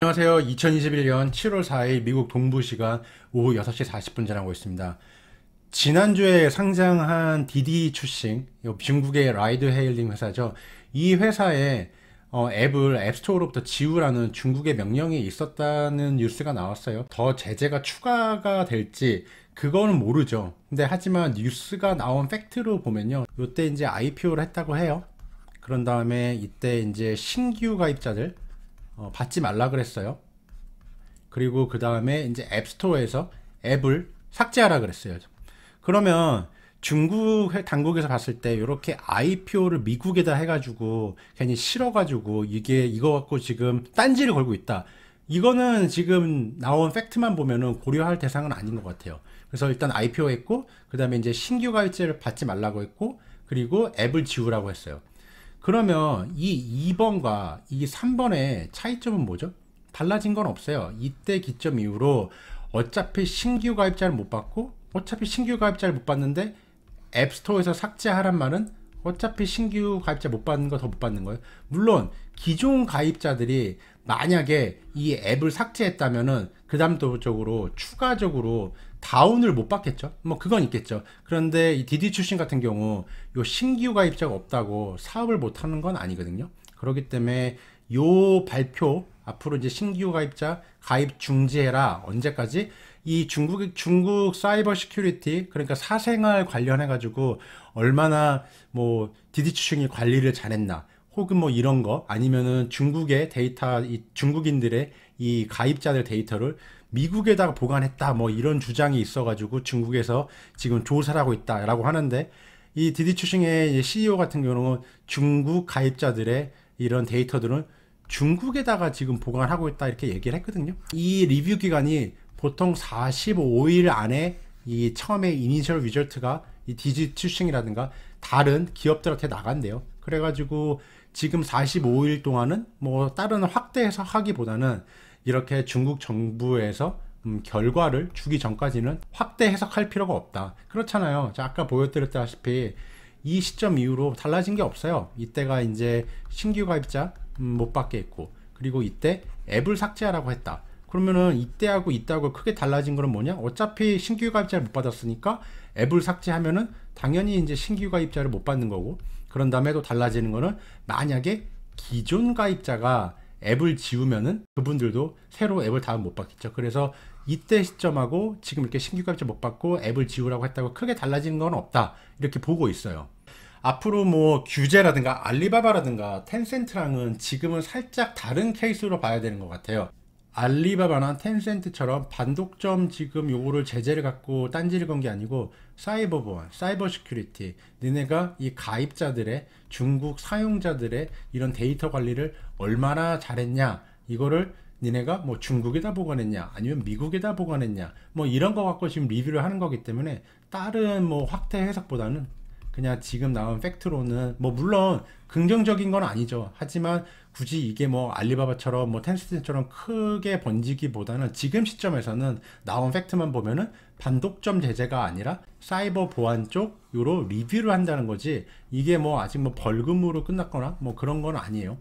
안녕하세요. 2021년 7월 4일 미국 동부 시간 오후 6시 40분 전하고 있습니다. 지난주에 상장한 DD 출신 중국의 라이드 헤일링 회사죠. 이 회사에 어, 앱을 앱스토어로부터 지우라는 중국의 명령이 있었다는 뉴스가 나왔어요. 더 제재가 추가가 될지 그거는 모르죠. 근데 하지만 뉴스가 나온 팩트로 보면요. 이때 이제 IPO를 했다고 해요. 그런 다음에 이때 이제 신규 가입자들 어, 받지 말라 그랬어요. 그리고 그 다음에 이제 앱스토어에서 앱을 삭제하라 그랬어요. 그러면 중국 당국에서 봤을 때 이렇게 IPO를 미국에다 해가지고 괜히 실어가지고 이게 이거 갖고 지금 딴지를 걸고 있다. 이거는 지금 나온 팩트만 보면은 고려할 대상은 아닌 것 같아요. 그래서 일단 IPO 했고 그 다음에 이제 신규 가입자를 받지 말라고 했고 그리고 앱을 지우라고 했어요. 그러면 이 2번과 이 3번의 차이점은 뭐죠? 달라진 건 없어요. 이때 기점 이후로 어차피 신규 가입자를 못 받고 어차피 신규 가입자를 못 받는데 앱스토어에서 삭제하란 말은 어차피 신규 가입자 못 받는 거 더 못 받는 거예요. 물론 기존 가입자들이 만약에 이 앱을 삭제했다면은 그 다음적으로 도 추가적으로 다운을 못 받겠죠. 뭐 그건 있겠죠. 그런데 이 DD 출신 같은 경우 요 신규 가입자가 없다고 사업을 못 하는 건 아니거든요. 그렇기 때문에 요 발표 앞으로 이제 신규 가입자 가입 중지해라 언제까지 이 중국 중국 사이버 시큐리티 그러니까 사생활 관련해 가지고 얼마나 뭐 디디추충이 관리를 잘했나 혹은 뭐 이런 거 아니면은 중국의 데이터 이 중국인들의 이 가입자들 데이터를 미국에다가 보관했다 뭐 이런 주장이 있어 가지고 중국에서 지금 조사를 하고 있다라고 하는데 이 디디추싱의 CEO 같은 경우는 중국 가입자들의 이런 데이터들은 중국에다가 지금 보관하고 있다 이렇게 얘기를 했거든요. 이 리뷰 기간이 보통 45일 안에 이 처음에 이니셜 리절트가 이 디지 출싱이라든가 다른 기업들한테 나간대요. 그래가지고 지금 45일 동안은 뭐 다른 확대해서 하기보다는 이렇게 중국 정부에서 음, 결과를 주기 전까지는 확대 해석할 필요가 없다. 그렇잖아요. 아까 보여드렸다시피 이 시점 이후로 달라진 게 없어요. 이때가 이제 신규 가입자 음, 못 받게 했고 그리고 이때 앱을 삭제하라고 했다. 그러면은 이때하고 이때하고 크게 달라진 거는 뭐냐? 어차피 신규 가입자를 못 받았으니까 앱을 삭제하면은 당연히 이제 신규 가입자를 못 받는 거고 그런 다음에 또 달라지는 거는 만약에 기존 가입자가 앱을 지우면은 그분들도 새로 앱을 다음 못 받겠죠. 그래서 이때 시점하고 지금 이렇게 신규 가입자 못 받고 앱을 지우라고 했다고 크게 달라지는 건 없다. 이렇게 보고 있어요. 앞으로 뭐 규제라든가 알리바바라든가 텐센트랑은 지금은 살짝 다른 케이스로 봐야 되는 것 같아요. 알리바바나 텐센트처럼 반독점 지금 요거를 제재를 갖고 딴지를 건 게 아니고 사이버 보안, 사이버 시큐리티 니네가 이 가입자들의 중국 사용자들의 이런 데이터 관리를 얼마나 잘했냐 이거를 니네가 뭐 중국에다 보관했냐 아니면 미국에다 보관했냐 뭐 이런 거 갖고 지금 리뷰를 하는 거기 때문에 다른 뭐 확대 해석보다는 그냥 지금 나온 팩트로는 뭐 물론 긍정적인 건 아니죠. 하지만 굳이 이게 뭐 알리바바처럼 뭐 텐센트처럼 크게 번지기보다는 지금 시점에서는 나온 팩트만 보면은 반독점 제재가 아니라 사이버 보안 쪽으로 리뷰를 한다는 거지 이게 뭐 아직 뭐 벌금으로 끝났거나 뭐 그런 건 아니에요.